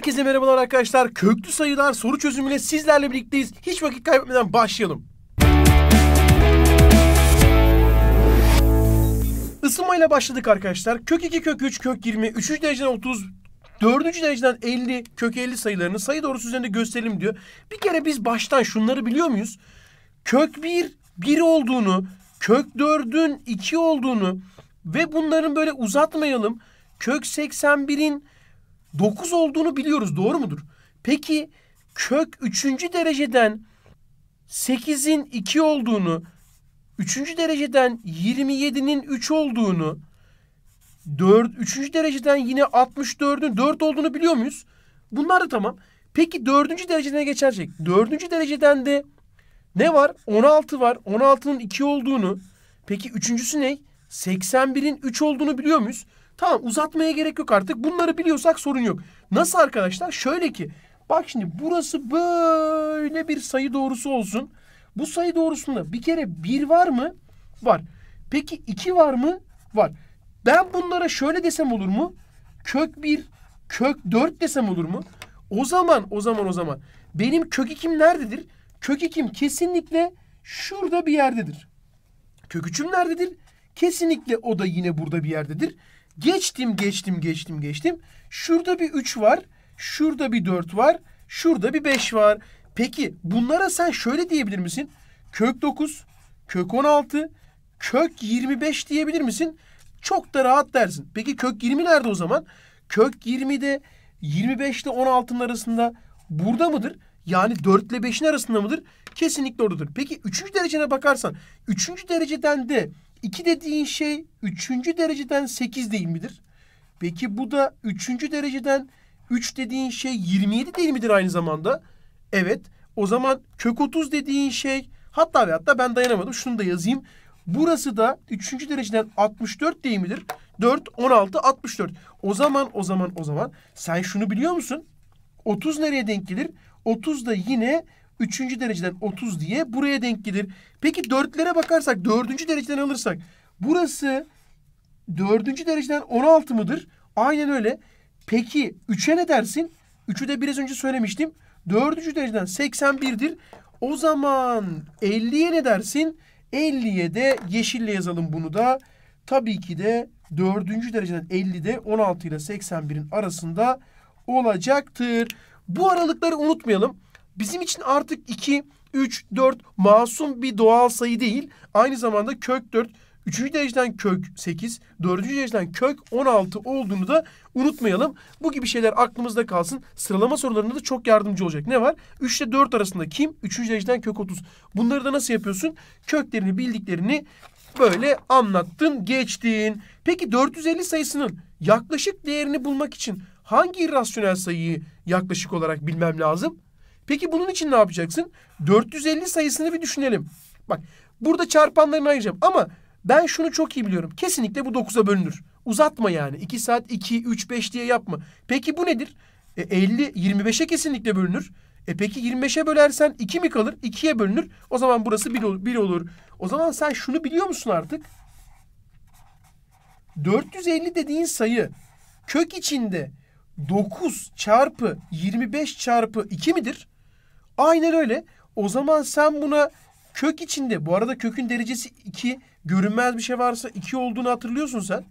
Herkese merhabalar arkadaşlar. Köklü sayılar soru çözümüyle sizlerle birlikteyiz. Hiç vakit kaybetmeden başlayalım. Isınmayla başladık arkadaşlar. Kök 2, kök 3, kök 20, 3. dereceden 30, 4. dereceden 50, kök 50 sayılarını sayı doğrusu üzerinde gösterelim diyor. Bir kere biz baştan şunları biliyor muyuz? Kök 1, 1 olduğunu, kök 4'ün 2 olduğunu ve bunların böyle uzatmayalım. Kök 81'in 9 olduğunu biliyoruz doğru mudur? Peki kök 3. dereceden 8'in 2 olduğunu, 3. dereceden 27'nin 3 olduğunu, 4, 3. dereceden yine 64'ün 4 olduğunu biliyor muyuz? Bunlar da tamam. Peki 4. dereceden geçersek, 4. dereceden de ne var? 16 var. 16'nın 2 olduğunu. Peki üçüncüsü ne? 81'in 3 olduğunu biliyor muyuz? Tamam uzatmaya gerek yok artık. Bunları biliyorsak sorun yok. Nasıl arkadaşlar? Şöyle ki bak şimdi burası böyle bir sayı doğrusu olsun. Bu sayı doğrusunda bir kere bir var mı? Var. Peki iki var mı? Var. Ben bunlara şöyle desem olur mu? Kök bir, kök dört desem olur mu? O zaman, o zaman, o zaman. Benim kök 2'm nerededir? Kök 2'm kesinlikle şurada bir yerdedir. Kök 3'üm nerededir? Kesinlikle o da yine burada bir yerdedir. Geçtim, geçtim, geçtim, geçtim. Şurada bir 3 var, şurada bir 4 var, şurada bir 5 var. Peki bunlara sen şöyle diyebilir misin? Kök 9, kök 16, kök 25 diyebilir misin? Çok da rahat dersin. Peki kök 20 nerede o zaman? Kök 20'de 25 ile 16'nın arasında burada mıdır? Yani 4 ile 5'in arasında mıdır? Kesinlikle oradadır. Peki 3. derecene bakarsan 3. dereceden de 2 dediğin şey 3. dereceden 8 değil midir? Peki bu da 3. dereceden 3 dediğin şey 27 değil midir aynı zamanda? Evet. O zaman kök 30 dediğin şey hatta ve hatta ben dayanamadım. Şunu da yazayım. Burası da 3. dereceden 64 değil midir? 4, 16, 64. O zaman, o zaman, o zaman sen şunu biliyor musun? 30 nereye denk gelir? 30 da yine Üçüncü dereceden 30 diye buraya denk gelir. Peki dörtlere bakarsak dördüncü dereceden alırsak burası dördüncü dereceden 16 mıdır? Aynen öyle. Peki üç'e ne dersin? Üçü de biraz önce söylemiştim. Dördüncü dereceden 81'dir. O zaman 50'ye ne dersin? 50'ye de yeşille yazalım bunu da. Tabii ki de dördüncü dereceden 50'de 16 ile 81'in arasında olacaktır. Bu aralıkları unutmayalım bizim için artık 2, 3, 4 masum bir doğal sayı değil. Aynı zamanda kök 4, 3. dereceden kök 8, 4. dereceden kök 16 olduğunu da unutmayalım. Bu gibi şeyler aklımızda kalsın. Sıralama sorularında da çok yardımcı olacak. Ne var? 3 ile 4 arasında kim? 3. dereceden kök 30. Bunları da nasıl yapıyorsun? Köklerini bildiklerini böyle anlattın, geçtin. Peki 450 sayısının yaklaşık değerini bulmak için hangi irrasyonel sayıyı yaklaşık olarak bilmem lazım? Peki bunun için ne yapacaksın? 450 sayısını bir düşünelim. Bak burada çarpanlarını ayıracağım ama ben şunu çok iyi biliyorum. Kesinlikle bu 9'a bölünür. Uzatma yani. 2 saat 2, 3, 5 diye yapma. Peki bu nedir? E, 50, 25'e kesinlikle bölünür. E peki 25'e bölersen 2 mi kalır? 2'ye bölünür. O zaman burası 1 olur, 1 olur. O zaman sen şunu biliyor musun artık? 450 dediğin sayı kök içinde 9 çarpı 25 çarpı 2 midir? Aynen öyle. O zaman sen buna kök içinde bu arada kökün derecesi 2 görünmez bir şey varsa 2 olduğunu hatırlıyorsun sen.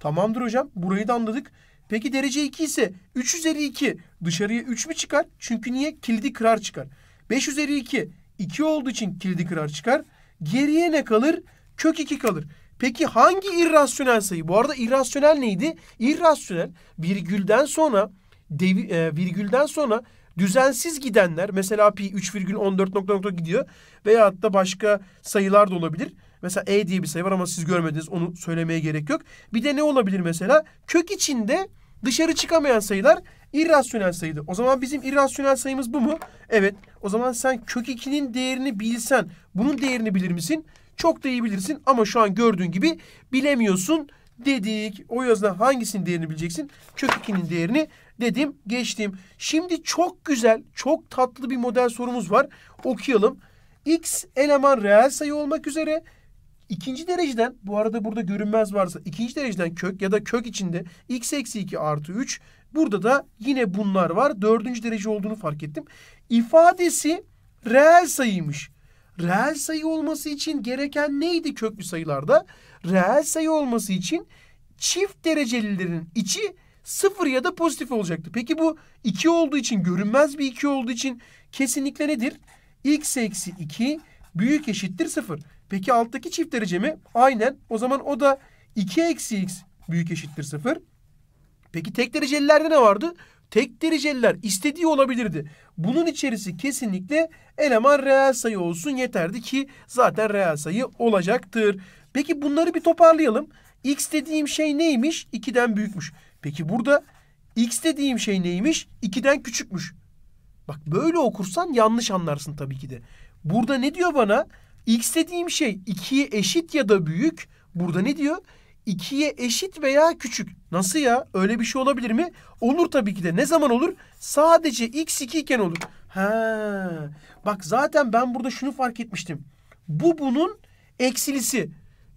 Tamamdır hocam. Burayı da anladık. Peki derece 2 ise 3 üzeri 2 dışarıya 3 mü çıkar? Çünkü niye? Kilidi kırar çıkar. 5 üzeri 2 2 olduğu için kilidi kırar çıkar. Geriye ne kalır? Kök 2 kalır. Peki hangi irrasyonel sayı? Bu arada irrasyonel neydi? İrrasyonel virgülden sonra dev, e, virgülden sonra Düzensiz gidenler mesela pi 3,14 nokta nokta gidiyor veya da başka sayılar da olabilir. Mesela e diye bir sayı var ama siz görmediniz onu söylemeye gerek yok. Bir de ne olabilir mesela? Kök içinde dışarı çıkamayan sayılar irrasyonel sayıdır. O zaman bizim irrasyonel sayımız bu mu? Evet. O zaman sen kök 2'nin değerini bilsen bunun değerini bilir misin? Çok da iyi bilirsin ama şu an gördüğün gibi bilemiyorsun dedik. O yüzden hangisinin değerini bileceksin? Kök 2'nin değerini dedim geçtim. Şimdi çok güzel, çok tatlı bir model sorumuz var. Okuyalım. X eleman reel sayı olmak üzere ikinci dereceden bu arada burada görünmez varsa ikinci dereceden kök ya da kök içinde x eksi 2 artı 3 burada da yine bunlar var. Dördüncü derece olduğunu fark ettim. İfadesi reel sayıymış. Reel sayı olması için gereken neydi köklü sayılarda? Reel sayı olması için çift derecelilerin içi sıfır ya da pozitif olacaktı. Peki bu 2 olduğu için görünmez bir 2 olduğu için kesinlikle nedir? X eksi 2 büyük eşittir sıfır. Peki alttaki çift derece mi? Aynen. O zaman o da 2 eksi x büyük eşittir sıfır. Peki tek derecelilerde ne vardı? Tek dereceliler istediği olabilirdi. Bunun içerisi kesinlikle eleman reel sayı olsun yeterdi ki zaten reel sayı olacaktır. Peki bunları bir toparlayalım. X dediğim şey neymiş? 2'den büyükmüş. Peki burada x dediğim şey neymiş? 2'den küçükmüş. Bak böyle okursan yanlış anlarsın tabii ki de. Burada ne diyor bana? X dediğim şey 2'ye eşit ya da büyük. Burada ne diyor? 2'ye eşit veya küçük. Nasıl ya? Öyle bir şey olabilir mi? Olur tabii ki de. Ne zaman olur? Sadece x 2 iken olur. Ha. Bak zaten ben burada şunu fark etmiştim. Bu bunun eksilisi.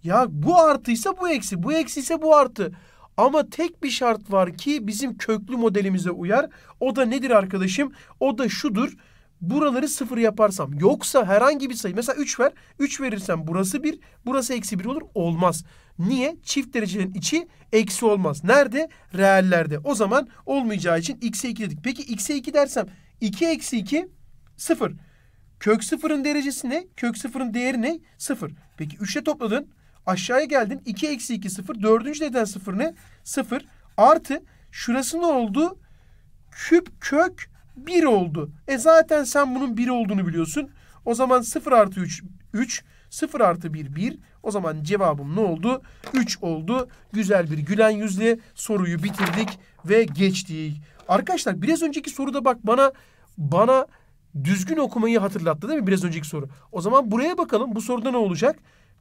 Ya bu artıysa bu eksi, bu eksi ise bu artı. Ama tek bir şart var ki bizim köklü modelimize uyar. O da nedir arkadaşım? O da şudur. Buraları sıfır yaparsam yoksa herhangi bir sayı mesela 3 ver. 3 verirsem burası 1 burası eksi 1 olur. Olmaz. Niye? Çift derecenin içi eksi olmaz. Nerede? Reellerde. O zaman olmayacağı için x'e 2 dedik. Peki x'e 2 dersem 2 eksi 2 sıfır. Kök sıfırın derecesi ne? Kök sıfırın değeri ne? Sıfır. Peki 3'e topladın. Aşağıya geldin. 2 eksi 2 sıfır Dördüncü neden 0 ne? sıfır Artı şurası ne oldu? Küp kök 1 oldu. E zaten sen bunun 1 olduğunu biliyorsun. O zaman 0 artı 3 3. 0 artı 1 1. O zaman cevabım ne oldu? 3 oldu. Güzel bir gülen yüzle soruyu bitirdik ve geçtik. Arkadaşlar biraz önceki soruda bak bana bana düzgün okumayı hatırlattı değil mi biraz önceki soru? O zaman buraya bakalım bu soruda ne olacak?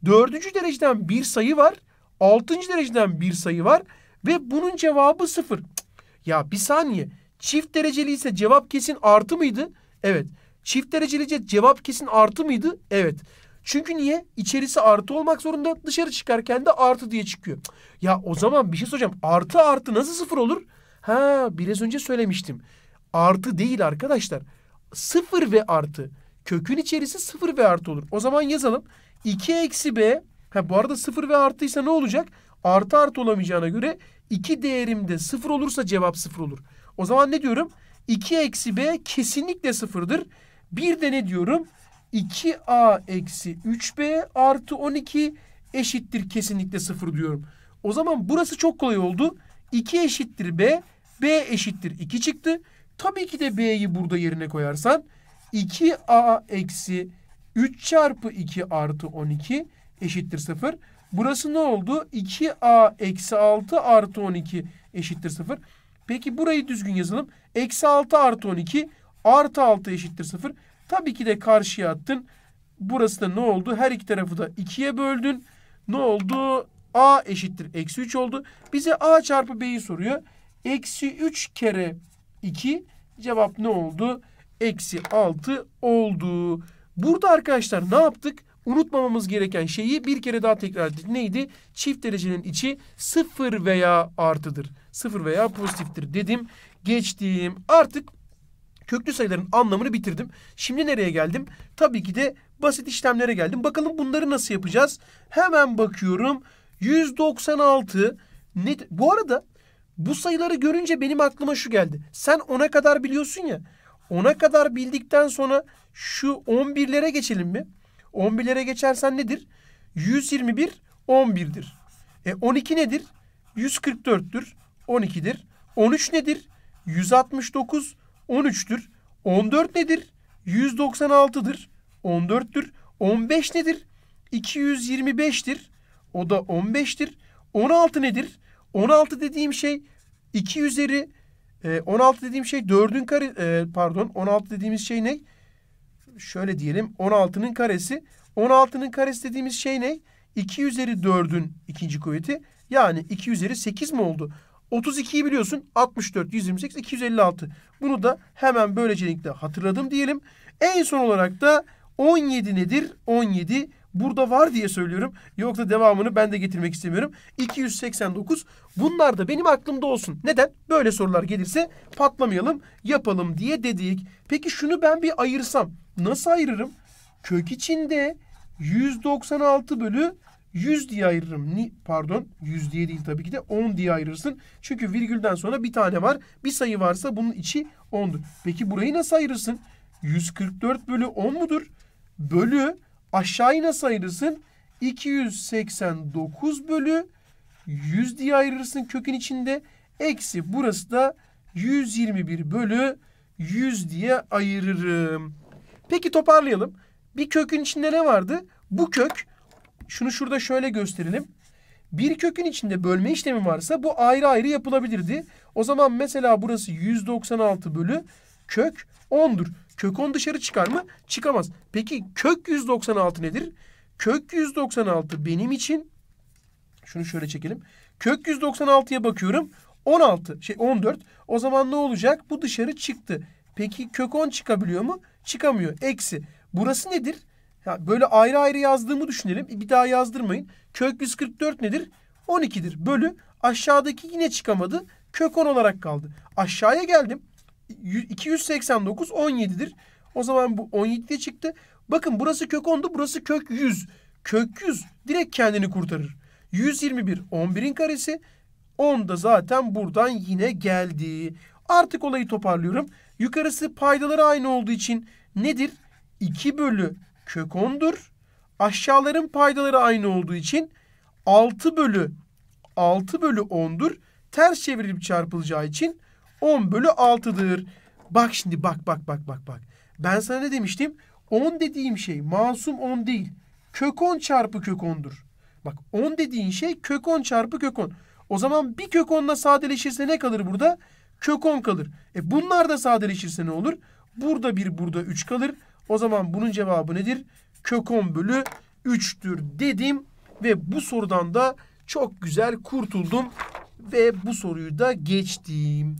Dördüncü dereceden bir sayı var. Altıncı dereceden bir sayı var. Ve bunun cevabı sıfır. Ya bir saniye. Çift dereceli ise cevap kesin artı mıydı? Evet. Çift dereceli cevap kesin artı mıydı? Evet. Çünkü niye? İçerisi artı olmak zorunda. Dışarı çıkarken de artı diye çıkıyor. Ya o zaman bir şey soracağım. Artı artı nasıl sıfır olur? Ha biraz önce söylemiştim. Artı değil arkadaşlar. Sıfır ve artı. Kökün içerisi sıfır ve artı olur. O zaman yazalım. 2 eksi b. Ha, bu arada 0 ve artıysa ne olacak? Artı artı olamayacağına göre 2 değerimde 0 olursa cevap 0 olur. O zaman ne diyorum? 2 eksi b kesinlikle 0'dır. Bir de ne diyorum? 2a eksi 3b artı 12 eşittir kesinlikle 0 diyorum. O zaman burası çok kolay oldu. 2 eşittir b, b eşittir 2 çıktı. Tabii ki de b'yi burada yerine koyarsan 2a eksi 3 çarpı 2 artı 12 eşittir 0. Burası ne oldu? 2a eksi 6 artı 12 eşittir 0. Peki burayı düzgün yazalım. Eksi 6 artı 12 artı 6 eşittir 0. Tabii ki de karşıya attın. Burası da ne oldu? Her iki tarafı da 2'ye böldün. Ne oldu? a eşittir eksi 3 oldu. Bize a çarpı b'yi soruyor. Eksi 3 kere 2 cevap ne oldu? Eksi 6 oldu. Burada arkadaşlar ne yaptık? Unutmamamız gereken şeyi bir kere daha tekrar ettik. Neydi? Çift derecenin içi sıfır veya artıdır. Sıfır veya pozitiftir dedim. Geçtim. Artık köklü sayıların anlamını bitirdim. Şimdi nereye geldim? Tabii ki de basit işlemlere geldim. Bakalım bunları nasıl yapacağız? Hemen bakıyorum. 196 net. Bu arada bu sayıları görünce benim aklıma şu geldi. Sen ona kadar biliyorsun ya. Ona kadar bildikten sonra şu 11'lere geçelim mi? 11'lere geçersen nedir? 121 11'dir. E 12 nedir? 144'tür. 12'dir. 13 nedir? 169 13'tür. 14 nedir? 196'dır. 14'tür. 15 nedir? 225'tir. O da 15'tir. 16 nedir? 16 dediğim şey 2 üzeri e, 16 dediğim şey 4'ün kare e, pardon 16 dediğimiz şey ne? şöyle diyelim 16'nın karesi. 16'nın karesi dediğimiz şey ne? 2 üzeri 4'ün ikinci kuvveti. Yani 2 üzeri 8 mi oldu? 32'yi biliyorsun 64, 128, 256. Bunu da hemen böylecelikle hatırladım diyelim. En son olarak da 17 nedir? 17 Burada var diye söylüyorum. Yoksa devamını ben de getirmek istemiyorum. 289. Bunlar da benim aklımda olsun. Neden? Böyle sorular gelirse patlamayalım, yapalım diye dedik. Peki şunu ben bir ayırsam nasıl ayırırım? Kök içinde 196 bölü 100 diye ayırırım. Ni, pardon 100 diye değil tabii ki de 10 diye ayırırsın. Çünkü virgülden sonra bir tane var. Bir sayı varsa bunun içi 10'dur. Peki burayı nasıl ayırırsın? 144 bölü 10 mudur? Bölü Aşağıyı nasıl ayırırsın? 289 bölü 100 diye ayırırsın kökün içinde. Eksi burası da 121 bölü 100 diye ayırırım. Peki toparlayalım. Bir kökün içinde ne vardı? Bu kök. Şunu şurada şöyle gösterelim. Bir kökün içinde bölme işlemi varsa bu ayrı ayrı yapılabilirdi. O zaman mesela burası 196 bölü kök 10'dur. Kök 10 dışarı çıkar mı? Çıkamaz. Peki kök 196 nedir? Kök 196 benim için şunu şöyle çekelim. Kök 196'ya bakıyorum. 16 şey 14. O zaman ne olacak? Bu dışarı çıktı. Peki kök 10 çıkabiliyor mu? Çıkamıyor. Eksi. Burası nedir? Ya böyle ayrı ayrı yazdığımı düşünelim. Bir daha yazdırmayın. Kök 144 nedir? 12'dir. Bölü aşağıdaki yine çıkamadı. Kök 10 olarak kaldı. Aşağıya geldim. 289 17'dir. O zaman bu 17'ye çıktı. Bakın burası kök 10'du, burası kök 100. Kök 100 direkt kendini kurtarır. 121 11'in karesi 10 da zaten buradan yine geldi. Artık olayı toparlıyorum. Yukarısı paydaları aynı olduğu için nedir? 2 bölü kök 10'dur. Aşağıların paydaları aynı olduğu için 6 bölü 6 bölü 10'dur. Ters çevirip çarpılacağı için 10 bölü 6'dır. Bak şimdi bak bak bak bak bak. Ben sana ne demiştim? 10 dediğim şey masum 10 değil. Kök 10 çarpı kök 10'dur. Bak 10 dediğin şey kök 10 çarpı kök 10. O zaman bir kök 10'la sadeleşirse ne kalır burada? Kök 10 kalır. E bunlar da sadeleşirse ne olur? Burada 1 burada 3 kalır. O zaman bunun cevabı nedir? Kök 10 bölü 3'tür dedim. Ve bu sorudan da çok güzel kurtuldum. Ve bu soruyu da geçtim.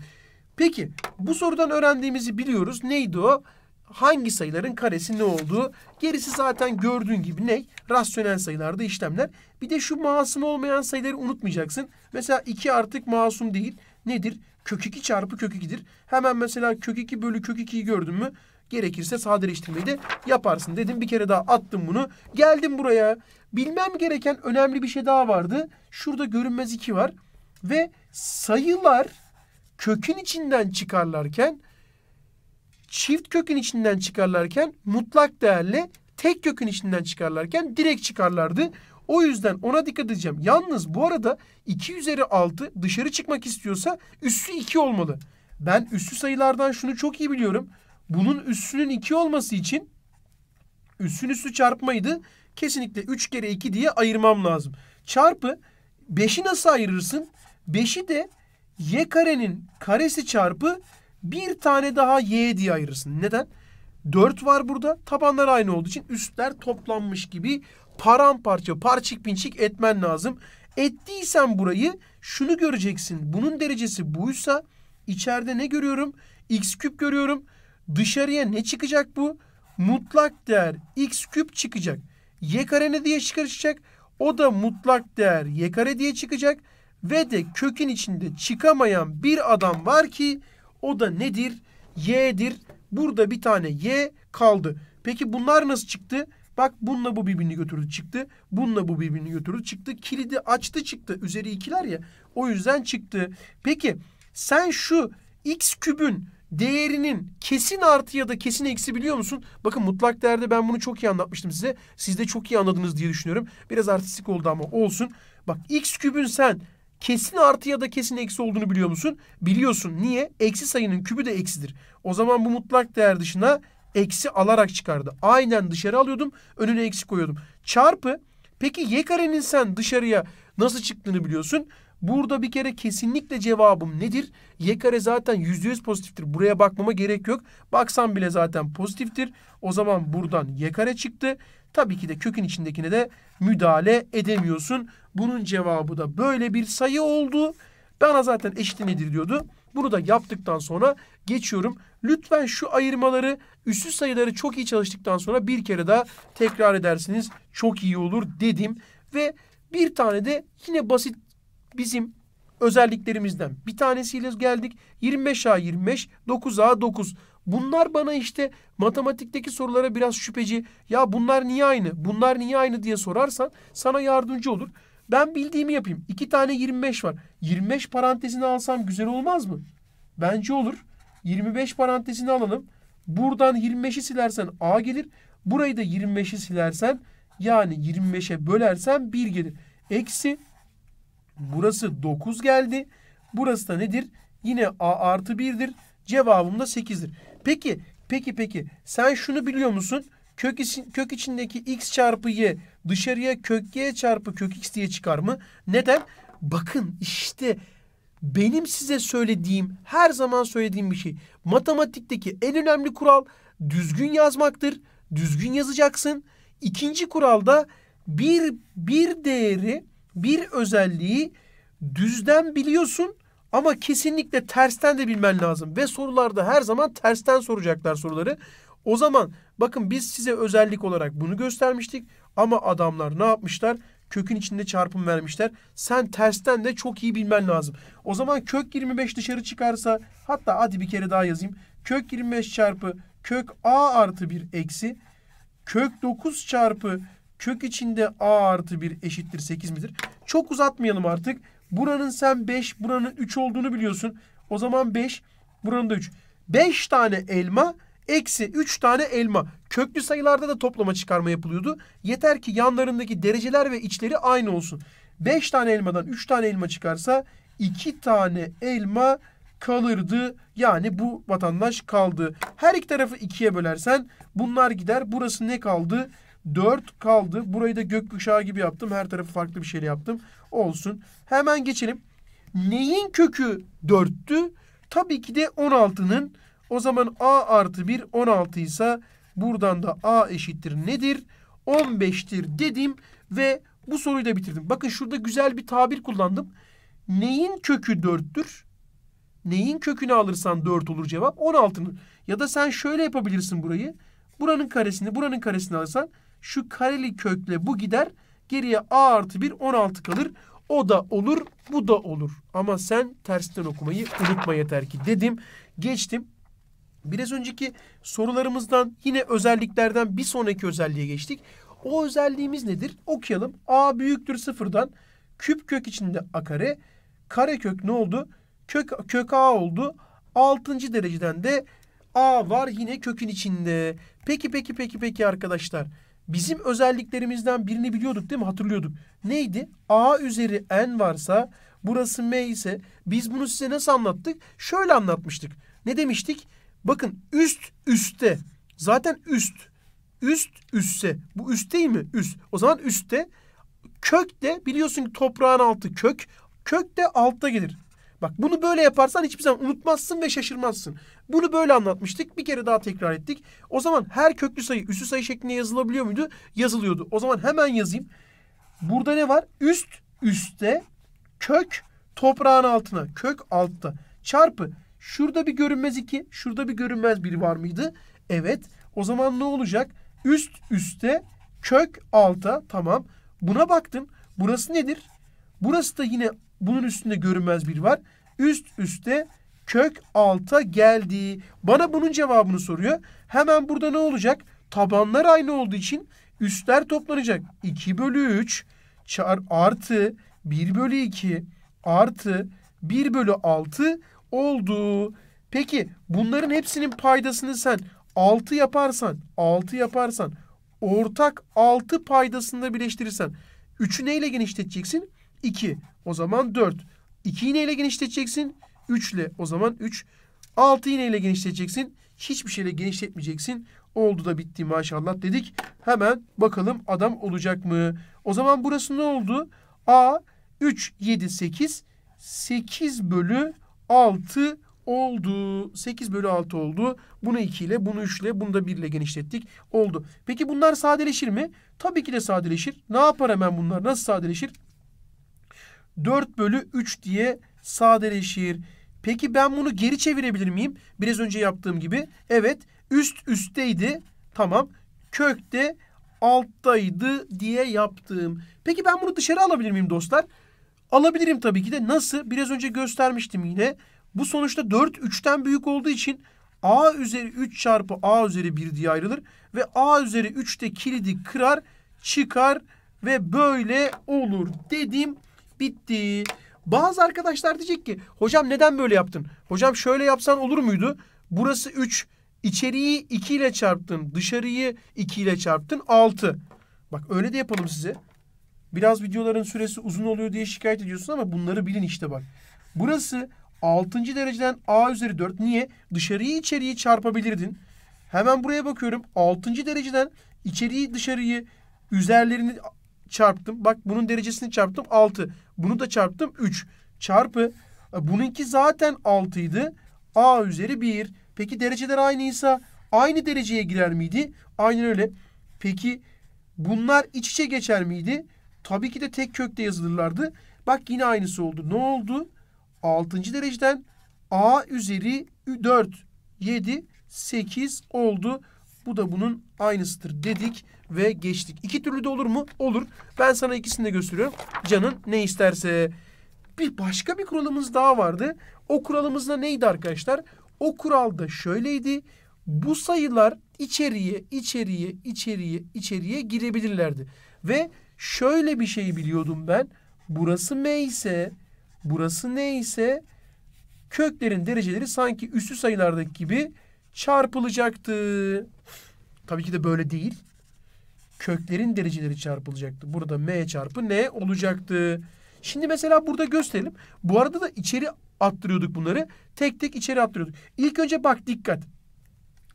Peki bu sorudan öğrendiğimizi biliyoruz. Neydi o? Hangi sayıların karesi ne olduğu? Gerisi zaten gördüğün gibi ne? Rasyonel sayılarda işlemler. Bir de şu masum olmayan sayıları unutmayacaksın. Mesela 2 artık masum değil. Nedir? Kök 2 çarpı kök 2'dir. Hemen mesela kök 2 bölü kök 2'yi gördün mü? Gerekirse sadeleştirmeyi de yaparsın dedim. Bir kere daha attım bunu. Geldim buraya. Bilmem gereken önemli bir şey daha vardı. Şurada görünmez 2 var. Ve sayılar kökün içinden çıkarlarken çift kökün içinden çıkarlarken mutlak değerle tek kökün içinden çıkarlarken direkt çıkarlardı. O yüzden ona dikkat edeceğim. Yalnız bu arada 2 üzeri 6 dışarı çıkmak istiyorsa üssü 2 olmalı. Ben üssü sayılardan şunu çok iyi biliyorum. Bunun üssünün 2 olması için üssün üssü çarpmaydı. Kesinlikle 3 kere 2 diye ayırmam lazım. Çarpı 5'i nasıl ayırırsın? 5'i de y karenin karesi çarpı bir tane daha y diye ayırırsın. Neden? 4 var burada. Tabanlar aynı olduğu için üstler toplanmış gibi paramparça, parçık pinçik etmen lazım. Ettiysen burayı şunu göreceksin. Bunun derecesi buysa içeride ne görüyorum? X küp görüyorum. Dışarıya ne çıkacak bu? Mutlak değer x küp çıkacak. Y kare ne diye çıkacak? O da mutlak değer y kare diye çıkacak ve de kökün içinde çıkamayan bir adam var ki o da nedir? Y'dir. Burada bir tane Y kaldı. Peki bunlar nasıl çıktı? Bak bununla bu birbirini götürdü çıktı. Bununla bu birbirini götürdü çıktı. Kilidi açtı çıktı. Üzeri ikiler ya. O yüzden çıktı. Peki sen şu x kübün değerinin kesin artı ya da kesin eksi biliyor musun? Bakın mutlak değerde ben bunu çok iyi anlatmıştım size. Siz de çok iyi anladınız diye düşünüyorum. Biraz artistik oldu ama olsun. Bak x kübün sen kesin artı ya da kesin eksi olduğunu biliyor musun? Biliyorsun. Niye? Eksi sayının kübü de eksidir. O zaman bu mutlak değer dışına eksi alarak çıkardı. Aynen dışarı alıyordum. Önüne eksi koyuyordum. Çarpı peki y karenin sen dışarıya nasıl çıktığını biliyorsun. Burada bir kere kesinlikle cevabım nedir? Y kare zaten %100 pozitiftir. Buraya bakmama gerek yok. Baksam bile zaten pozitiftir. O zaman buradan y kare çıktı. Tabii ki de kökün içindekine de müdahale edemiyorsun. Bunun cevabı da böyle bir sayı oldu. Bana zaten eşit nedir diyordu. Bunu da yaptıktan sonra geçiyorum. Lütfen şu ayırmaları, üstü sayıları çok iyi çalıştıktan sonra bir kere daha tekrar edersiniz. Çok iyi olur dedim. Ve bir tane de yine basit bizim özelliklerimizden bir tanesiyle geldik. 25A 25, 9A 9. Bunlar bana işte matematikteki sorulara biraz şüpheci. Ya bunlar niye aynı? Bunlar niye aynı diye sorarsan sana yardımcı olur. Ben bildiğimi yapayım. İki tane 25 var. 25 parantezini alsam güzel olmaz mı? Bence olur. 25 parantezini alalım. Buradan 25'i silersen A gelir. Burayı da 25'i silersen yani 25'e bölersen 1 gelir. Eksi burası 9 geldi. Burası da nedir? Yine A artı 1'dir. Cevabım da 8'dir. Peki, peki, peki. Sen şunu biliyor musun? Kök, için, kök içindeki x çarpı y dışarıya kök y çarpı kök x diye çıkar mı? Neden? Bakın işte benim size söylediğim, her zaman söylediğim bir şey. Matematikteki en önemli kural düzgün yazmaktır. Düzgün yazacaksın. İkinci kuralda bir bir değeri, bir özelliği düzden biliyorsun ama kesinlikle tersten de bilmen lazım. Ve sorularda her zaman tersten soracaklar soruları. O zaman bakın biz size özellik olarak bunu göstermiştik. Ama adamlar ne yapmışlar? Kökün içinde çarpım vermişler. Sen tersten de çok iyi bilmen lazım. O zaman kök 25 dışarı çıkarsa hatta hadi bir kere daha yazayım. Kök 25 çarpı kök a artı 1 eksi kök 9 çarpı kök içinde a artı 1 eşittir 8 midir? Çok uzatmayalım artık. Buranın sen 5, buranın 3 olduğunu biliyorsun. O zaman 5, buranın da 3. 5 tane elma eksi 3 tane elma. Köklü sayılarda da toplama çıkarma yapılıyordu. Yeter ki yanlarındaki dereceler ve içleri aynı olsun. 5 tane elmadan 3 tane elma çıkarsa 2 tane elma kalırdı. Yani bu vatandaş kaldı. Her iki tarafı ikiye bölersen bunlar gider. Burası ne kaldı? 4 kaldı. Burayı da gök kuşağı gibi yaptım. Her tarafı farklı bir şeyle yaptım olsun. Hemen geçelim. Neyin kökü 4'tü? Tabii ki de 16'nın. O zaman a artı 1 16 ise buradan da a eşittir nedir? 15'tir dedim ve bu soruyu da bitirdim. Bakın şurada güzel bir tabir kullandım. Neyin kökü 4'tür? Neyin kökünü alırsan 4 olur cevap 16'nın. Ya da sen şöyle yapabilirsin burayı. Buranın karesini buranın karesini alırsan şu kareli kökle bu gider. Geriye A artı 1 16 kalır. O da olur, bu da olur. Ama sen tersten okumayı unutma yeter ki dedim. Geçtim. Biraz önceki sorularımızdan yine özelliklerden bir sonraki özelliğe geçtik. O özelliğimiz nedir? Okuyalım. A büyüktür sıfırdan. Küp kök içinde A kare. Kare kök ne oldu? Kök, kök A oldu. Altıncı dereceden de A var yine kökün içinde. Peki peki peki peki arkadaşlar. Arkadaşlar bizim özelliklerimizden birini biliyorduk değil mi? Hatırlıyorduk. Neydi? A üzeri n varsa burası m ise biz bunu size nasıl anlattık? Şöyle anlatmıştık. Ne demiştik? Bakın üst üste zaten üst üst üstse bu üst değil mi? Üst. O zaman üstte kök de biliyorsun ki toprağın altı kök. Kök de altta gelir. Bak bunu böyle yaparsan hiçbir zaman unutmazsın ve şaşırmazsın. Bunu böyle anlatmıştık. Bir kere daha tekrar ettik. O zaman her köklü sayı üssü sayı şeklinde yazılabiliyor muydu? Yazılıyordu. O zaman hemen yazayım. Burada ne var? Üst üstte kök toprağın altına. Kök altta. Çarpı. Şurada bir görünmez iki. Şurada bir görünmez bir var mıydı? Evet. O zaman ne olacak? Üst üstte kök alta. Tamam. Buna baktım. Burası nedir? Burası da yine bunun üstünde görünmez bir var. Üst üste kök alta geldi. Bana bunun cevabını soruyor. Hemen burada ne olacak? Tabanlar aynı olduğu için üstler toplanacak. 2 bölü 3 artı 1 bölü 2 artı 1 bölü 6 oldu. Peki bunların hepsinin paydasını sen 6 yaparsan 6 yaparsan ortak 6 paydasında birleştirirsen 3'ü neyle genişleteceksin? 2. O zaman 4. 2 iğneyle genişleteceksin. 3 ile o zaman 3. 6 iğneyle genişleteceksin. Hiçbir şeyle genişletmeyeceksin. Oldu da bitti maşallah dedik. Hemen bakalım adam olacak mı? O zaman burası ne oldu? A 3, 7, 8. 8 bölü 6 oldu. 8 bölü 6 oldu. Bunu 2 ile, bunu 3 ile, bunu da 1 ile genişlettik. Oldu. Peki bunlar sadeleşir mi? Tabii ki de sadeleşir. Ne yapar hemen bunlar? Nasıl sadeleşir? 4 bölü 3 diye sadeleşir. Peki ben bunu geri çevirebilir miyim? Biraz önce yaptığım gibi. Evet üst üstteydi. Tamam. Kök de alttaydı diye yaptığım. Peki ben bunu dışarı alabilir miyim dostlar? Alabilirim tabii ki de. Nasıl? Biraz önce göstermiştim yine. Bu sonuçta 4 3'ten büyük olduğu için A üzeri 3 çarpı A üzeri 1 diye ayrılır. Ve A üzeri 3'te kilidi kırar, çıkar ve böyle olur dedim. Bitti. Bazı arkadaşlar diyecek ki hocam neden böyle yaptın? Hocam şöyle yapsan olur muydu? Burası 3. İçeriği 2 ile çarptın. Dışarıyı 2 ile çarptın. 6. Bak öyle de yapalım size. Biraz videoların süresi uzun oluyor diye şikayet ediyorsun ama bunları bilin işte bak. Burası 6. dereceden A üzeri 4. Niye? Dışarıyı içeriği çarpabilirdin. Hemen buraya bakıyorum. 6. dereceden içeriği dışarıyı üzerlerini çarptım. Bak bunun derecesini çarptım 6. Bunu da çarptım 3. Çarpı e, bununki zaten 6 idi. A üzeri 1. Peki dereceler aynıysa aynı dereceye girer miydi? Aynen öyle. Peki bunlar iç içe geçer miydi? Tabii ki de tek kökte yazılırlardı. Bak yine aynısı oldu. Ne oldu? 6. dereceden A üzeri 4, 7, 8 oldu. Bu da bunun aynısıdır dedik ve geçtik. İki türlü de olur mu? Olur. Ben sana ikisini de gösteriyorum. Canın ne isterse. Bir başka bir kuralımız daha vardı. O kuralımız da neydi arkadaşlar? O kural da şöyleydi. Bu sayılar içeriye, içeriye, içeriye, içeriye girebilirlerdi. Ve şöyle bir şey biliyordum ben. Burası M ise, burası ne ise köklerin dereceleri sanki üstü sayılardaki gibi çarpılacaktı. Tabii ki de böyle değil. Köklerin dereceleri çarpılacaktı. Burada m çarpı n olacaktı. Şimdi mesela burada gösterelim. Bu arada da içeri attırıyorduk bunları. Tek tek içeri attırıyorduk. İlk önce bak dikkat.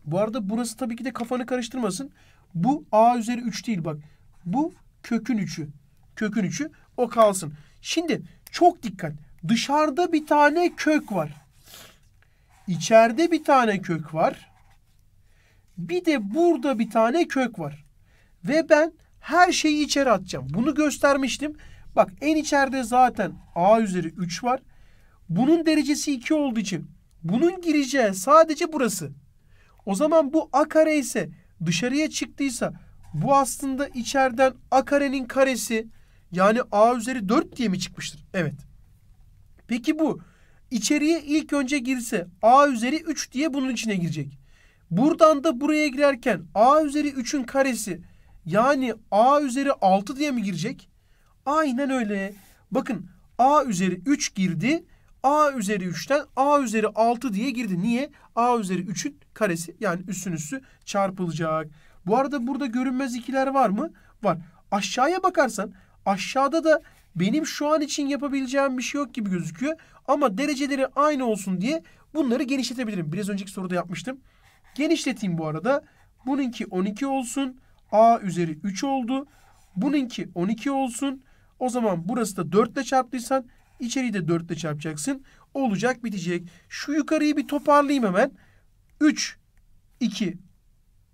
Bu arada burası tabii ki de kafanı karıştırmasın. Bu a üzeri 3 değil bak. Bu kökün 3'ü. Kökün 3'ü o kalsın. Şimdi çok dikkat. Dışarıda bir tane kök var. İçeride bir tane kök var. Bir de burada bir tane kök var. Ve ben her şeyi içeri atacağım. Bunu göstermiştim. Bak en içeride zaten a üzeri 3 var. Bunun derecesi 2 olduğu için bunun gireceği sadece burası. O zaman bu a kare ise dışarıya çıktıysa bu aslında içeriden a karenin karesi yani a üzeri 4 diye mi çıkmıştır? Evet. Peki bu İçeriye ilk önce girse a üzeri 3 diye bunun içine girecek. Buradan da buraya girerken a üzeri 3'ün karesi yani a üzeri 6 diye mi girecek? Aynen öyle. Bakın a üzeri 3 girdi. a üzeri 3'ten a üzeri 6 diye girdi. Niye? a üzeri 3'ün karesi yani üstün üstü çarpılacak. Bu arada burada görünmez ikiler var mı? Var. Aşağıya bakarsan aşağıda da benim şu an için yapabileceğim bir şey yok gibi gözüküyor. Ama dereceleri aynı olsun diye bunları genişletebilirim. Biraz önceki soruda yapmıştım. Genişleteyim bu arada. Bununki 12 olsun. A üzeri 3 oldu. Bununki 12 olsun. O zaman burası da 4 ile çarptıysan içeriği de 4 ile çarpacaksın. Olacak bitecek. Şu yukarıyı bir toparlayayım hemen. 3, 2,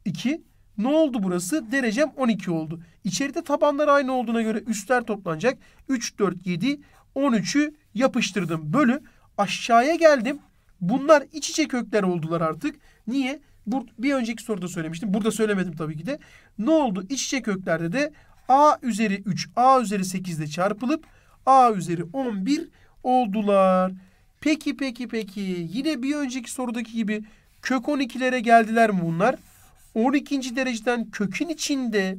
2. Ne oldu burası? Derecem 12 oldu. İçeride tabanlar aynı olduğuna göre üstler toplanacak. 3, 4, 7, 13'ü yapıştırdım. Bölü aşağıya geldim. Bunlar iç içe kökler oldular artık. Niye? Bur bir önceki soruda söylemiştim. Burada söylemedim tabii ki de. Ne oldu? İç içe köklerde de A üzeri 3, A üzeri 8 ile çarpılıp A üzeri 11 oldular. Peki peki peki. Yine bir önceki sorudaki gibi kök 12'lere geldiler mi bunlar? 12. dereceden kökün içinde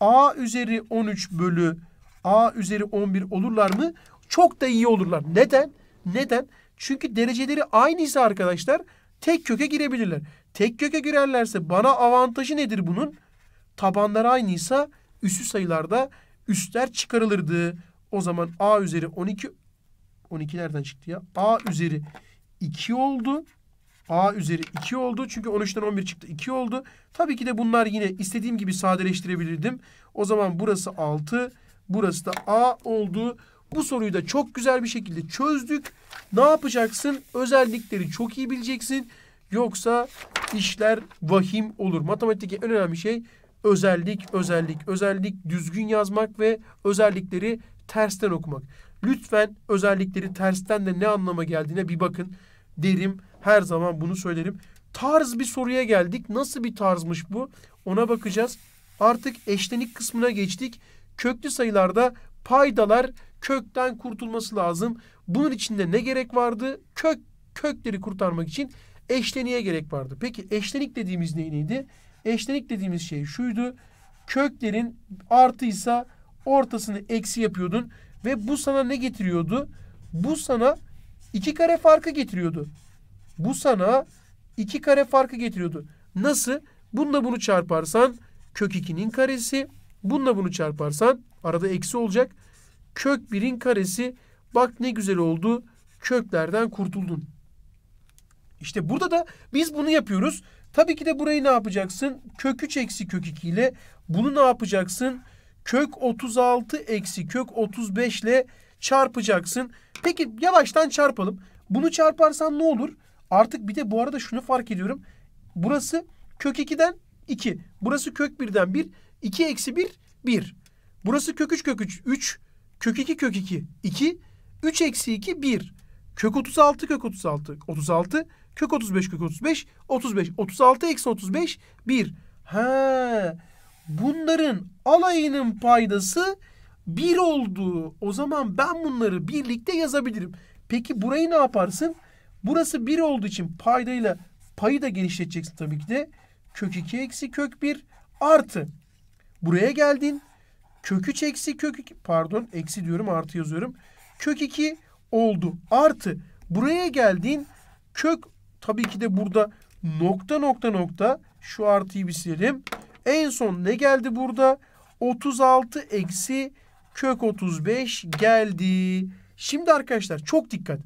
a üzeri 13 bölü a üzeri 11 olurlar mı? Çok da iyi olurlar. Neden? Neden? Çünkü dereceleri aynıysa arkadaşlar tek köke girebilirler. Tek köke girerlerse bana avantajı nedir bunun? Tabanlar aynıysa üssü sayılarda üstler çıkarılırdı. O zaman a üzeri 12 12 nereden çıktı ya? a üzeri 2 oldu. A üzeri 2 oldu. Çünkü 13'ten 11 çıktı 2 oldu. Tabii ki de bunlar yine istediğim gibi sadeleştirebilirdim. O zaman burası 6. Burası da A oldu. Bu soruyu da çok güzel bir şekilde çözdük. Ne yapacaksın? Özellikleri çok iyi bileceksin. Yoksa işler vahim olur. Matematikte en önemli şey özellik, özellik, özellik düzgün yazmak ve özellikleri tersten okumak. Lütfen özellikleri tersten de ne anlama geldiğine bir bakın derim. Her zaman bunu söylerim. Tarz bir soruya geldik. Nasıl bir tarzmış bu? Ona bakacağız. Artık eşlenik kısmına geçtik. Köklü sayılarda paydalar kökten kurtulması lazım. Bunun içinde ne gerek vardı? Kök kökleri kurtarmak için eşleniğe gerek vardı. Peki eşlenik dediğimiz ne, neydi? Eşlenik dediğimiz şey şuydu. Köklerin artıysa ortasını eksi yapıyordun ve bu sana ne getiriyordu? Bu sana iki kare farkı getiriyordu. Bu sana iki kare farkı getiriyordu. Nasıl? Bununla bunu çarparsan kök 2'nin karesi. Bununla bunu çarparsan arada eksi olacak. Kök 1'in karesi. Bak ne güzel oldu. Köklerden kurtuldun. İşte burada da biz bunu yapıyoruz. Tabii ki de burayı ne yapacaksın? Kök 3 eksi kök 2 ile bunu ne yapacaksın? Kök 36 eksi kök 35 ile çarpacaksın. Peki yavaştan çarpalım. Bunu çarparsan ne olur? Artık bir de bu arada şunu fark ediyorum. Burası kök 2'den 2. Burası kök 1'den 1. 2 eksi 1 1. Burası kök 3 kök 3 3. Kök 2 kök 2 2. 3 eksi 2 1. Kök 36 kök 36 36. Kök 35 kök 35 35. 36 eksi 35 1. Ha. Bunların alayının paydası 1 oldu. O zaman ben bunları birlikte yazabilirim. Peki burayı ne yaparsın? Burası 1 olduğu için paydayla payı da genişleteceksin tabii ki de. Kök 2 eksi kök 1 artı. Buraya geldin. Kök 3 eksi kök 2 pardon eksi diyorum artı yazıyorum. Kök 2 oldu artı. Buraya geldin. Kök tabii ki de burada nokta nokta nokta şu artıyı bir silelim. En son ne geldi burada? 36 eksi kök 35 geldi. Şimdi arkadaşlar çok dikkat.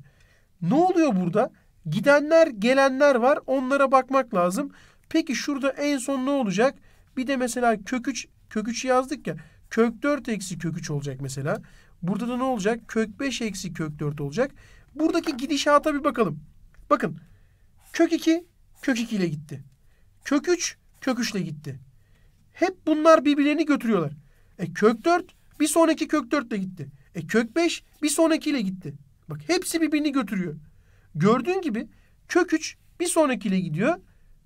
Ne oluyor burada? Gidenler, gelenler var. Onlara bakmak lazım. Peki şurada en son ne olacak? Bir de mesela kök 3, kök 3 yazdık ya. Kök 4 eksi kök 3 olacak mesela. Burada da ne olacak? Kök 5 eksi kök 4 olacak. Buradaki gidişata bir bakalım. Bakın. Kök 2, kök 2 ile gitti. Kök 3, kök 3 ile gitti. Hep bunlar birbirlerini götürüyorlar. E kök 4 bir sonraki kök 4 ile gitti. E kök 5 bir sonraki ile gitti. Bak hepsi birbirini götürüyor. Gördüğün gibi kök 3 bir sonrakiyle gidiyor.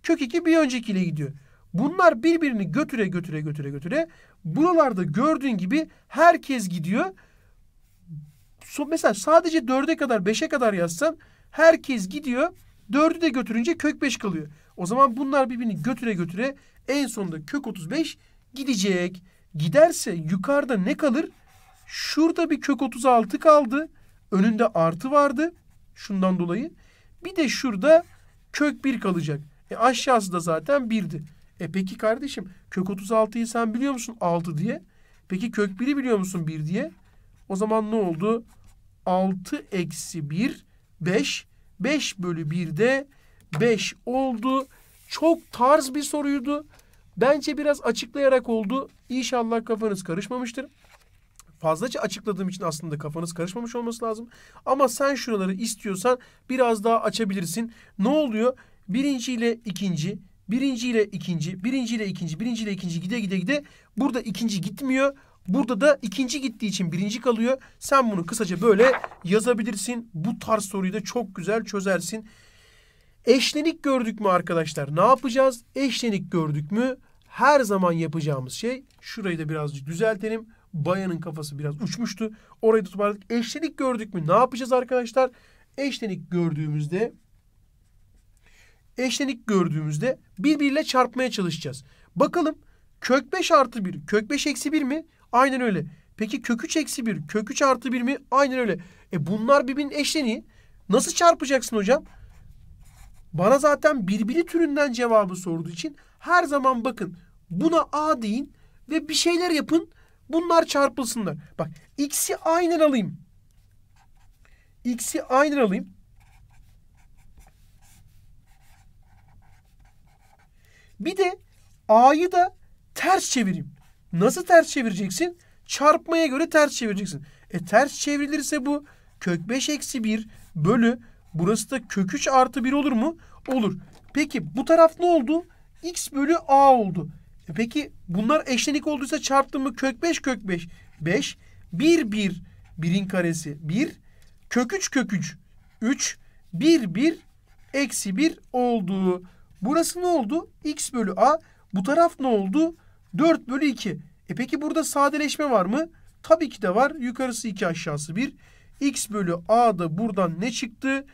Kök 2 bir öncekiyle gidiyor. Bunlar birbirini götüre götüre götüre götüre. Buralarda gördüğün gibi herkes gidiyor. Mesela sadece 4'e kadar 5'e kadar yazsan herkes gidiyor. 4'ü de götürünce kök 5 kalıyor. O zaman bunlar birbirini götüre götüre en sonunda kök 35 gidecek. Giderse yukarıda ne kalır? Şurada bir kök 36 kaldı önünde artı vardı şundan dolayı. Bir de şurada kök 1 kalacak. E aşağısı da zaten 1'di. E peki kardeşim kök 36'yı sen biliyor musun 6 diye? Peki kök 1'i biliyor musun 1 diye? O zaman ne oldu? 6 eksi 1 5. 5 bölü 1 de 5 oldu. Çok tarz bir soruydu. Bence biraz açıklayarak oldu. İnşallah kafanız karışmamıştır fazlaca açıkladığım için aslında kafanız karışmamış olması lazım. Ama sen şuraları istiyorsan biraz daha açabilirsin. Ne oluyor? Birinci ile ikinci, birinci ile ikinci, birinci ile ikinci, birinci ile ikinci gide gide gide. Burada ikinci gitmiyor. Burada da ikinci gittiği için birinci kalıyor. Sen bunu kısaca böyle yazabilirsin. Bu tarz soruyu da çok güzel çözersin. Eşlenik gördük mü arkadaşlar? Ne yapacağız? Eşlenik gördük mü? Her zaman yapacağımız şey şurayı da birazcık düzeltelim Bayan'ın kafası biraz uçmuştu. Orayı da tutmadık. Eşlenik gördük mü? Ne yapacağız arkadaşlar? Eşlenik gördüğümüzde eşlenik gördüğümüzde birbiriyle çarpmaya çalışacağız. Bakalım kök 5 artı 1, kök 5 eksi 1 mi? Aynen öyle. Peki kök 3 eksi 1, kök 3 artı 1 mi? Aynen öyle. E bunlar birbirinin eşleniği. Nasıl çarpacaksın hocam? Bana zaten birbiri türünden cevabı sorduğu için her zaman bakın buna A deyin ve bir şeyler yapın. Bunlar çarpılsınlar. Bak x'i aynı alayım. X'i aynı alayım. Bir de a'yı da ters çevireyim. Nasıl ters çevireceksin? Çarpmaya göre ters çevireceksin. E ters çevrilirse bu kök 5 eksi 1 bölü burası da kök 3 artı 1 olur mu? Olur. Peki bu taraf ne oldu? X bölü A oldu. E peki bunlar eşlenik olduysa çarptı mı kök 5 kök 5. 5 1 1 1'in karesi 1 kök 3 kök 3 3 1 1 eksi 1 oldu. Burası ne oldu? X bölü A. Bu taraf ne oldu? 4 bölü 2. E peki burada sadeleşme var mı? Tabii ki de var. Yukarısı 2 aşağısı 1. X bölü A da buradan ne çıktı?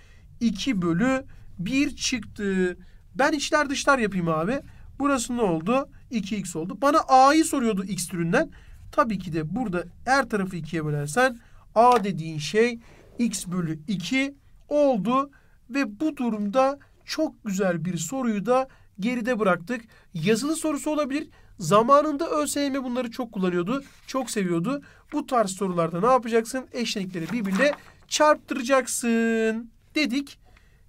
2 bölü 1 çıktı. Ben içler dışlar yapayım abi. Burası ne oldu? 2x oldu. Bana a'yı soruyordu x türünden. Tabii ki de burada her tarafı 2'ye bölersen a dediğin şey x bölü 2 oldu. Ve bu durumda çok güzel bir soruyu da geride bıraktık. Yazılı sorusu olabilir. Zamanında ÖSYM bunları çok kullanıyordu. Çok seviyordu. Bu tarz sorularda ne yapacaksın? Eşlenikleri birbirine çarptıracaksın dedik.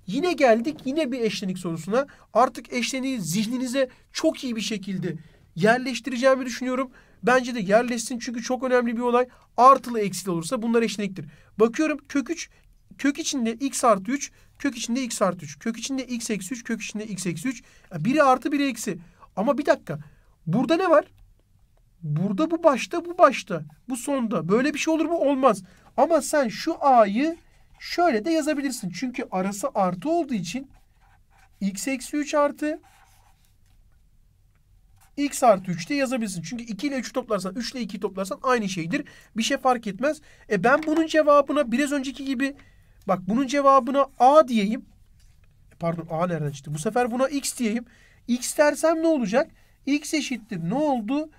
Yine geldik yine bir eşlenik sorusuna. Artık eşleniği zihninize çok iyi bir şekilde yerleştireceğimi düşünüyorum. Bence de yerleşsin çünkü çok önemli bir olay. Artılı eksili olursa bunlar eşleniktir. Bakıyorum kök 3 kök içinde x artı 3 kök içinde x artı 3 kök içinde x eksi 3 kök içinde x eksi 3 biri artı biri eksi. Ama bir dakika burada ne var? Burada bu başta bu başta bu sonda böyle bir şey olur mu? Olmaz. Ama sen şu a'yı Şöyle de yazabilirsin. Çünkü arası artı olduğu için x eksi 3 artı x artı 3 de yazabilirsin. Çünkü 2 ile 3 toplarsan 3 ile 2 toplarsan aynı şeydir. Bir şey fark etmez. E ben bunun cevabına biraz önceki gibi bak bunun cevabına a diyeyim. E pardon a nereden çıktı? Bu sefer buna x diyeyim. x dersem ne olacak? x eşittir. Ne oldu?